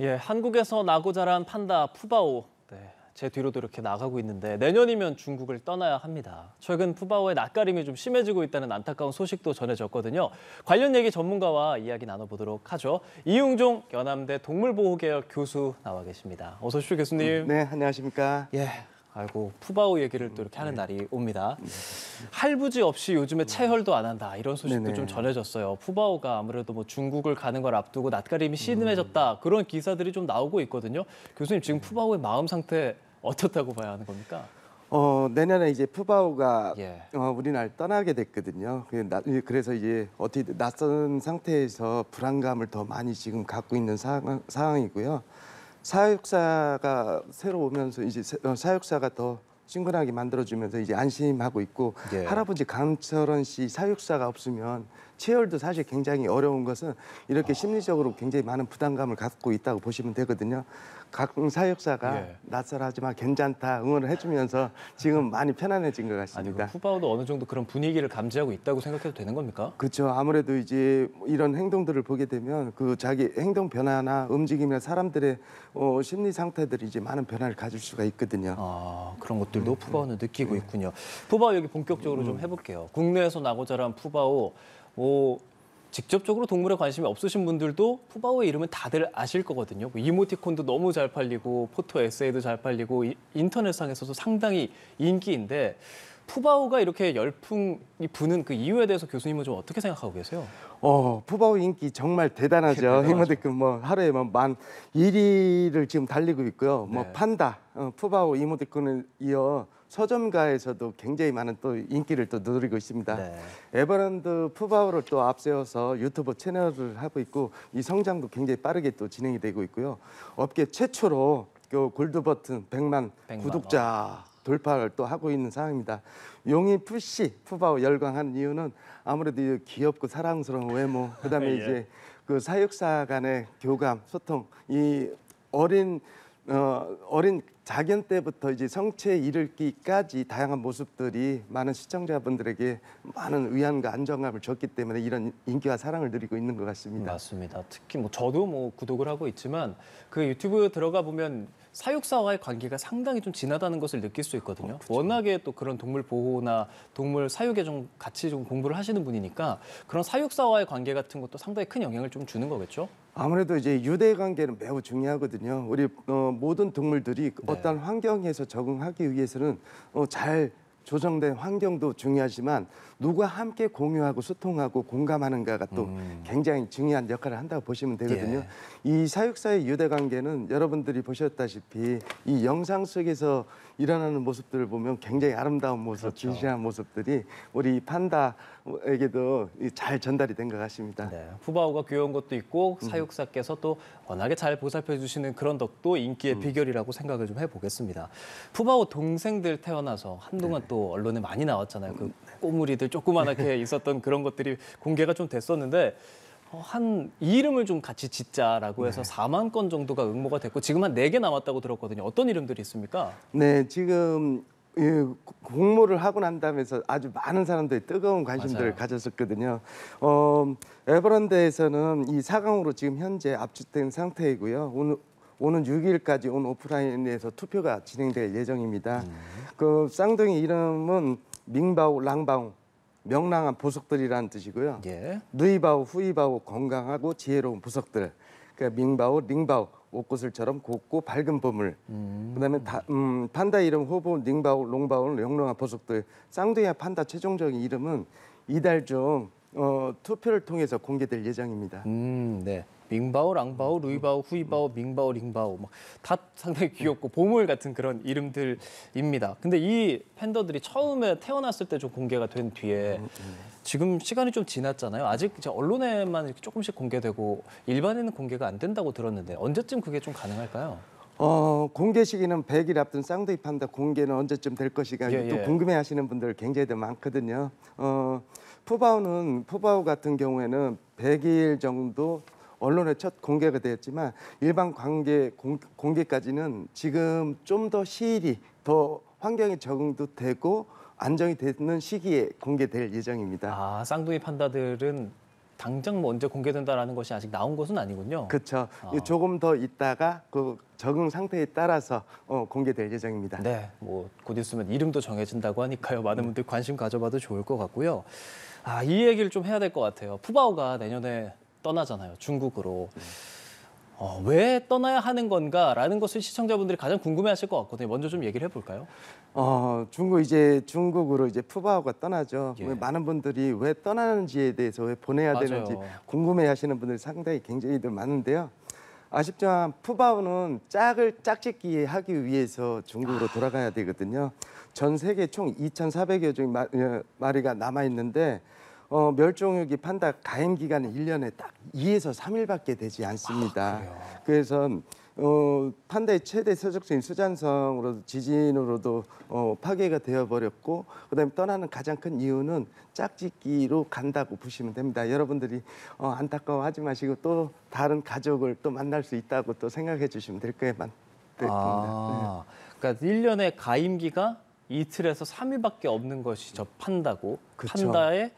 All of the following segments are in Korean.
예, 한국에서 나고 자란 판다 푸바오. 네, 제 뒤로도 이렇게 나가고 있는데 내년이면 중국을 떠나야 합니다. 최근 푸바오의 낯가림이 좀 심해지고 있다는 안타까운 소식도 전해졌거든요. 관련 얘기 전문가와 이야기 나눠보도록 하죠. 이용종 연암대 동물보호계혁 교수 나와 계십니다. 어서 오십시오 교수님. 네, 안녕하십니까. 예, 아이고 푸바오 얘기를 또 이렇게 하는 네. 날이 옵니다. 네. 할부지 없이 요즘에 체혈도 안 한다 이런 소식도 네네. 좀 전해졌어요. 푸바오가 아무래도 뭐 중국을 가는 걸 앞두고 낯가림이 심해졌다 음. 그런 기사들이 좀 나오고 있거든요. 교수님 지금 푸바오의 마음 상태 어떻다고 봐야 하는 겁니까? 어, 내년에 이제 푸바오가 예. 어, 우리나라를 떠나게 됐거든요. 그 그래서 이제 어떻게 낯선 상태에서 불안감을 더 많이 지금 갖고 있는 상황, 상황이고요. 사역사가 새로 오면서 이제 어, 사역사가더 친근하게 만들어주면서 이제 안심하고 있고 예. 할아버지 강철원 씨 사육사가 없으면 채혈도 사실 굉장히 어려운 것은 이렇게 아. 심리적으로 굉장히 많은 부담감을 갖고 있다고 보시면 되거든요. 각 사역사가 예. 낯설하지만 괜찮다 응원을 해주면서 지금 많이 편안해진 것 같습니다. 아니, 후바오도 어느 정도 그런 분위기를 감지하고 있다고 생각해도 되는 겁니까? 그렇죠. 아무래도 이제 이런 행동들을 보게 되면 그 자기 행동 변화나 움직임이나 사람들의 어, 심리 상태들이 이제 많은 변화를 가질 수가 있거든요. 아, 그런 것들도 음, 푸바오는 음, 느끼고 음. 있군요. 푸바오 여기 본격적으로 좀 음. 해볼게요. 국내에서 나고 자란 푸바오 뭐 직접적으로 동물에 관심이 없으신 분들도 푸바오의 이름은 다들 아실 거거든요. 그 이모티콘도 너무 잘 팔리고 포토 에세이도 잘 팔리고 인터넷상에서도 상당히 인기인데 푸바오가 이렇게 열풍이 부는 그 이유에 대해서 교수님은 좀 어떻게 생각하고 계세요? 어, 푸바오 인기 정말 대단하죠. 네, 이모티콘 뭐 하루에만 뭐 만 1위를 지금 달리고 있고요. 뭐 네. 뭐 판다, 어, 푸바오 이모티콘을 이어 서점가에서도 굉장히 많은 또 인기를 또 누리고 있습니다. 네. 에버랜드 푸바오를 또 앞세워서 유튜브 채널을 하고 있고 이 성장도 굉장히 빠르게 또 진행이 되고 있고요. 업계 최초로 그 골드 버튼 100만, 100만 구독자 어. 돌파를 또 하고 있는 상황입니다. 용인 푸시 푸바오 열광한 이유는 아무래도 귀엽고 사랑스러운 외모, 그다음에 예. 이제 그 사육사 간의 교감, 소통, 이 어린 어, 어린 작연 때부터 이제 성체 이르기까지 다양한 모습들이 많은 시청자분들에게 많은 위안과 안정감을 줬기 때문에 이런 인기와 사랑을 누리고 있는 것 같습니다. 맞습니다. 특히 뭐 저도 뭐 구독을 하고 있지만 그 유튜브 들어가 보면 사육사와의 관계가 상당히 좀 진하다는 것을 느낄 수 있거든요. 어, 그렇죠. 워낙에 또 그런 동물 보호나 동물 사육에 좀 같이 좀 공부를 하시는 분이니까 그런 사육사와의 관계 같은 것도 상당히 큰 영향을 좀 주는 거겠죠? 아무래도 이제 유대 관계는 매우 중요하거든요. 우리 어, 모든 동물들이 네. 네. 어떤 환경에서 적응하기 위해서는 어, 잘 조정된 환경도 중요하지만 누구와 함께 공유하고 소통하고 공감하는가가 또 음. 굉장히 중요한 역할을 한다고 보시면 되거든요. 예. 이 사육사의 유대 관계는 여러분들이 보셨다시피 이 영상 속에서 일어나는 모습들을 보면 굉장히 아름다운 모습, 그렇죠. 진실한 모습들이 우리 판다에게도 잘 전달이 된 것 같습니다. 네, 후바오가 귀여운 것도 있고 음. 사육사께서 또 워낙에 잘 보살펴 주시는 그런 덕도 인기의 음. 비결이라고 생각을 좀 해보겠습니다. 후바오 동생들 태어나서 한동안 네. 또 언론에 많이 나왔잖아요. 그 꼬물이들 조그만하게 있었던 그런 것들이 공개가 좀 됐었는데 어, 한이 이름을 좀 같이 짓자라고 해서 네. 4만 건 정도가 응모가 됐고 지금 한 4개 남았다고 들었거든요. 어떤 이름들이 있습니까? 네, 지금 예, 공모를 하고 난 다음에서 아주 많은 사람들이 뜨거운 관심들을 맞아요. 가졌었거든요. 어, 에버랜드에서는 이사강으로 지금 현재 압축된 상태이고요. 오늘 오는 6일까지 온 오프라인에서 투표가 진행될 예정입니다. 음. 그 쌍둥이 이름은 밍바오 랑바옹 명랑한 보석들이라는 뜻이고요. 예. 누이바오, 후이바오, 건강하고 지혜로운 보석들. 그러니까 밍바오, 링바오, 옷구슬처럼 곱고 밝은 보물. 음. 그다음에 다, 음, 판다 이름 호보, 링바오, 롱바오, 영롱한 보석들. 쌍둥이와 판다 최종적인 이름은 이달 중 어, 투표를 통해서 공개될 예정입니다. 음, 네. 밍바오 랑바오, 음, 루이바오, 음, 후이바오, 음. 밍바오, 링바오 막다 뭐 상당히 귀엽고 보물 같은 그런 이름들입니다. 근데 이 팬더들이 처음에 태어났을 때 좀 공개가 된 뒤에 지금 시간이 좀 지났잖아요. 아직 이제 언론에만 이렇게 조금씩 공개되고 일반에는 공개가 안 된다고 들었는데 언제쯤 그게 좀 가능할까요? 어, 공개 시기는 100일 앞둔 쌍둥이 판다 공개는 언제쯤 될것인가 예, 또 예. 궁금해하시는 분들 굉장히 많거든요. 어, 푸바오는 푸바오 같은 경우에는 100일 정도 언론에 첫 공개가 되었지만 일반 관계 공, 공개까지는 지금 좀 더 시일이 더 환경에 적응도 되고 안정이 되는 시기에 공개될 예정입니다. 아, 쌍둥이 판다들은 당장 먼저 뭐 공개된다라는 것이 아직 나온 것은 아니군요. 그렇죠. 아. 조금 더 있다가 그 적응 상태에 따라서 어, 공개될 예정입니다. 네, 뭐 곧 있으면 이름도 정해진다고 하니까요. 많은 네. 분들 관심 가져봐도 좋을 것 같고요. 아, 이 얘기를 좀 해야 될 것 같아요. 푸바오가 내년에 떠나잖아요. 중국으로. 네. 어, 왜 떠나야 하는 건가라는 것을 시청자분들이 가장 궁금해하실 것 같거든요. 먼저 좀 얘기를 해볼까요? 어, 중국 이제 중국으로 이제 푸바오가 떠나죠. 예. 많은 분들이 왜 떠나는지에 대해서 왜 보내야 맞아요. 되는지 궁금해하시는 분들 상당히 굉장히 많은데요. 아쉽지만 푸바오는 짝을 짝짓기 하기 위해서 중국으로 아. 돌아가야 되거든요. 전 세계 총 2,400여 종 어, 마리가 남아 있는데 어, 멸종위기 판다 가임 기간은 1년에 딱 2에서 3일밖에 되지 않습니다. 아, 그래서 어, 판다의 최대 서적수인 수잔성으로도 지진으로도 어, 파괴가 되어버렸고 그다음에 떠나는 가장 큰 이유는 짝짓기로 간다고 보시면 됩니다. 여러분들이 어, 안타까워하지 마시고 또 다른 가족을 또 만날 수 있다고 또 생각해 주시면 될 거예요. 아, 네. 그러니까 1년에 가임기가 이틀에서 3일밖에 없는 것이 저 판다고 그쵸. 판다의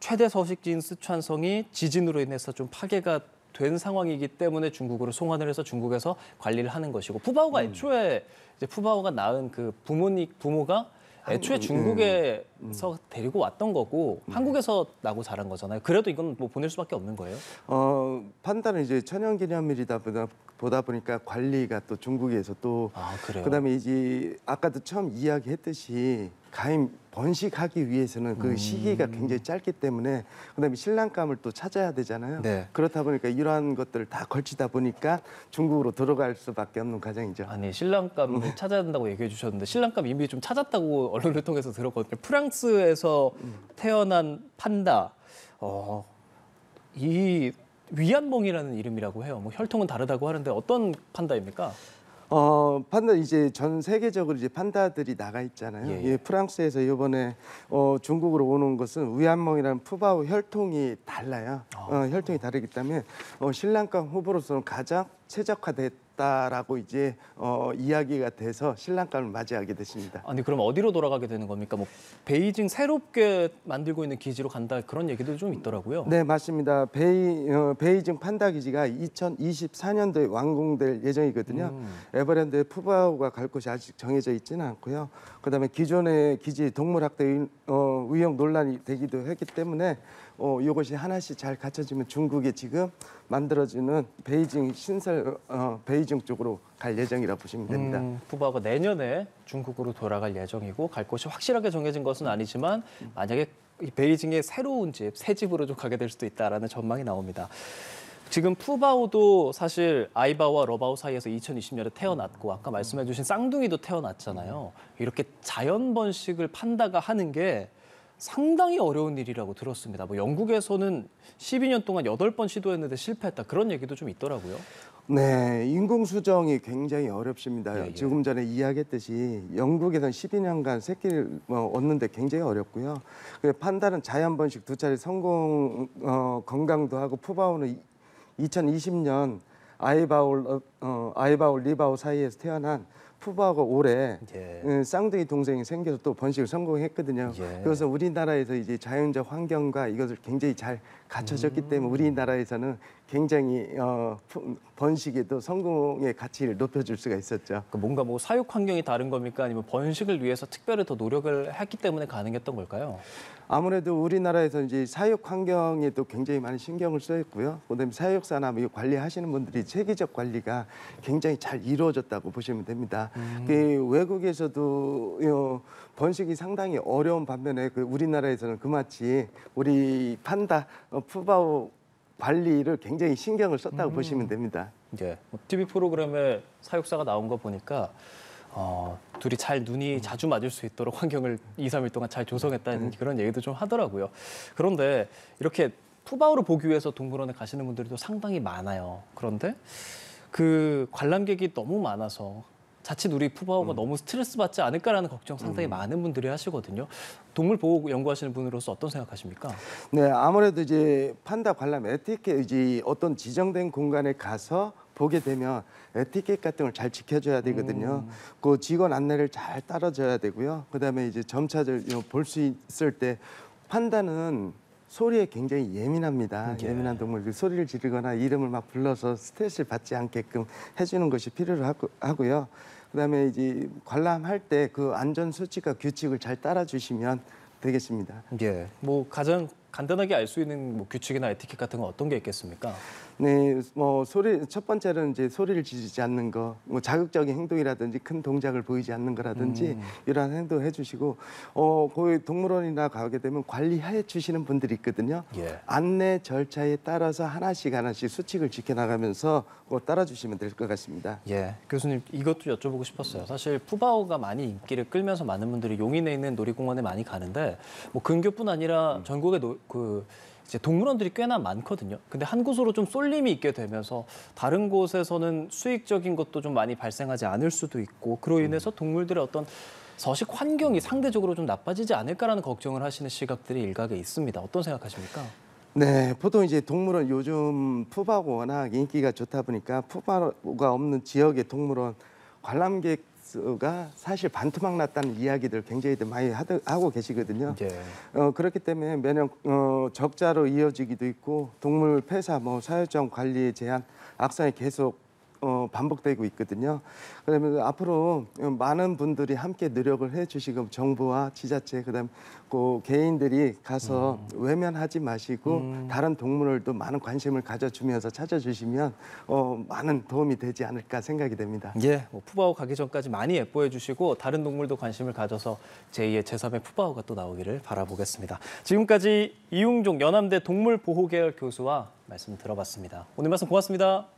최대 서식지인 쓰촨성이 지진으로 인해서 좀 파괴가 된 상황이기 때문에 중국으로 송환을 해서 중국에서 관리를 하는 것이고 푸바오가 음. 애초에 이제 푸바오가 낳은 그 부모님 부모가 애초에 음, 음. 중국에서 음. 데리고 왔던 거고 음. 한국에서 나고 자란 거잖아요. 그래도 이건 뭐 보낼 수밖에 없는 거예요. 어, 판단은 이제 천연기념일이다 보다, 보다 보니까 관리가 또 중국에서 또 아, 그래요? 그다음에 이제 아까도 처음 이야기했듯이 가임 번식하기 위해서는 그 음. 시기가 굉장히 짧기 때문에 그다음에 신랑감을 또 찾아야 되잖아요. 네. 그렇다 보니까 이러한 것들을 다 걸치다 보니까 중국으로 들어갈 수밖에 없는 과정이죠. 아니 신랑감을 네. 음. 찾아야 된다고 얘기해 주셨는데 신랑감 이미 좀 찾았다고 언론을 통해서 들었거든요. 프랑스에서 음. 태어난 판다. 어, 이 위안몽이라는 이름이라고 해요. 뭐 혈통은 다르다고 하는데 어떤 판다입니까? 어, 판다 이제 전 세계적으로 이제 판다들이 나가 있잖아요. 예, 예. 예, 프랑스에서 이번에 어, 중국으로 오는 것은 위안멍이라는 푸바오 혈통이 달라요. 어. 어, 혈통이 다르기 때문에 어, 신랑과 후보로서는 가장 최적화됐 같다라고 이제 어, 이야기가 돼서 신랑감을 맞이하게 됐습니다. 아니 그럼 어디로 돌아가게 되는 겁니까? 뭐 베이징 새롭게 만들고 있는 기지로 간다 그런 얘기도 좀 있더라고요. 네 맞습니다. 베이, 어, 베이징 판다 기지가 2024년도에 완공될 예정이거든요. 음. 에버랜드 푸바오가 갈 곳이 아직 정해져 있지는 않고요. 그다음에 기존의 기지 동물학대 어, 의혹 논란이 되기도 했기 때문에 어, 이것이 하나씩 잘 갖춰지면 중국이 지금 만들어지는 베이징 신설 어, 베이징 쪽으로 갈 예정이라 고 보시면 됩니다. 음, 부부하고 내년에 중국으로 돌아갈 예정이고 갈 곳이 확실하게 정해진 것은 아니지만 만약에 베이징의 새로운 집, 새 집으로 가게 될 수도 있다라는 전망이 나옵니다. 지금 푸바오도 사실 아이바와 러바오 사이에서 2020년에 태어났고 아까 말씀해주신 쌍둥이도 태어났잖아요. 이렇게 자연 번식을 판다가 하는 게 상당히 어려운 일이라고 들었습니다. 뭐 영국에서는 12년 동안 8번 시도했는데 실패했다 그런 얘기도 좀 있더라고요. 네, 인공수정이 굉장히 어렵습니다. 예, 예. 지금 전에 이야기했듯이 영국에선 12년간 새끼를 뭐 얻는데 굉장히 어렵고요. 판단은 자연 번식 두 차례 성공 어, 건강도 하고 푸바오는 2020년 아이바울 어, 어, 아이바울 리바오 사이에서 태어난 푸바하고 올해 예. 음, 쌍둥이 동생이 생겨서 또 번식을 성공했거든요. 예. 그래서 우리나라에서 이제 자연적 환경과 이것을 굉장히 잘 갖춰졌기 음. 때문에 우리나라에서는 굉장히 어, 번식이또 성공의 가치를 높여줄 수가 있었죠. 그러니까 뭔가 뭐 사육 환경이 다른 겁니까? 아니면 번식을 위해서 특별히 더 노력을 했기 때문에 가능했던 걸까요? 아무래도 우리나라에서 이제 사육 환경에또 굉장히 많은 신경을 써있고요. 그다음에 사육사나 뭐 관리하시는 분들이 체계적 관리가 굉장히 잘 이루어졌다고 보시면 됩니다. 음. 그 외국에서도 요 어, 번식이 상당히 어려운 반면에 그 우리나라에서는 그마치 우리 판다 어, 푸바오 관리를 굉장히 신경을 썼다고 음. 보시면 됩니다. 예. TV 뭐 프로그램에 사육사가 나온 거 보니까 어, 둘이 잘 눈이 음. 자주 맞을 수 있도록 환경을 2, 3일 동안 잘 조성했다는 음. 그런 얘기도 좀 하더라고요. 그런데 이렇게 푸바오를 보기 위해서 동물원에 가시는 분들도 상당히 많아요. 그런데 그 관람객이 너무 많아서 자칫 우리 푸바오가 음. 너무 스트레스 받지 않을까라는 걱정 상당히 음. 많은 분들이 하시거든요. 동물 보호 연구하시는 분으로서 어떤 생각하십니까? 네, 아무래도 이제 판다 관람 에티켓이 어떤 지정된 공간에 가서 보게 되면 에티켓 같은 걸 잘 지켜줘야 되거든요. 음. 그 직원 안내를 잘 따라줘야 되고요. 그다음에 이제 점차를 볼수 있을 때 판다는 소리에 굉장히 예민합니다. 음, 예. 민한 동물들 그 소리를 지르거나 이름을 막 불러서 스트레스를 받지 않게끔 해주는 것이 필요로 하고요. 그다음에 이제 관람할 때 그 안전 수칙과 규칙을 잘 따라주시면 되겠습니다. 예. 뭐 가장 간단하게 알 수 있는 뭐 규칙이나 에티켓 같은 건 어떤 게 있겠습니까? 네, 뭐 소리 첫 번째는 이제 소리를 지르지 않는 거, 뭐 자극적인 행동이라든지 큰 동작을 보이지 않는 거라든지 음. 이러한 행동 해주시고 어 거기 동물원이나 가게 되면 관리해 주시는 분들이 있거든요. 예. 안내 절차에 따라서 하나씩 하나씩 수칙을 지켜나가면서 그 따라주시면 될 것 같습니다. 예, 교수님 이것도 여쭤보고 싶었어요. 사실 푸바오가 많이 인기를 끌면서 많은 분들이 용인에 있는 놀이공원에 많이 가는데 뭐 근교뿐 아니라 음. 전국의 노, 그 이제 동물원들이 꽤나 많거든요. 근데 한 곳으로 좀 쏠림이 있게 되면서 다른 곳에서는 수익적인 것도 좀 많이 발생하지 않을 수도 있고 그로 인해서 음. 동물들의 어떤 서식 환경이 상대적으로 좀 나빠지지 않을까라는 걱정을 하시는 시각들이 일각에 있습니다. 어떤 생각하십니까? 네, 보통 이제 동물원 요즘 푸바고 워낙 인기가 좋다 보니까 푸바가 없는 지역의 동물원 관람객 스가 사실 반토막 났다는 이야기들 굉장히 많이 하드, 하고 계시거든요. 예. 어, 그렇기 때문에 매년 어, 적자로 이어지기도 있고 동물 폐사, 뭐 사회적 관리 제한, 악성이 계속 어, 반복되고 있거든요. 그러면 앞으로 많은 분들이 함께 노력을 해주시고 정부와 지자체 그다음 그 개인들이 가서 음. 외면하지 마시고 음. 다른 동물들도 많은 관심을 가져주면서 찾아주시면 어, 많은 도움이 되지 않을까 생각이 됩니다. 예, 뭐 푸바오 가기 전까지 많이 예뻐해 주시고 다른 동물도 관심을 가져서 제2의 제3의 푸바오가 또 나오기를 바라보겠습니다. 지금까지 이웅종 연암대 동물보호계열 교수와 말씀 들어봤습니다. 오늘 말씀 고맙습니다.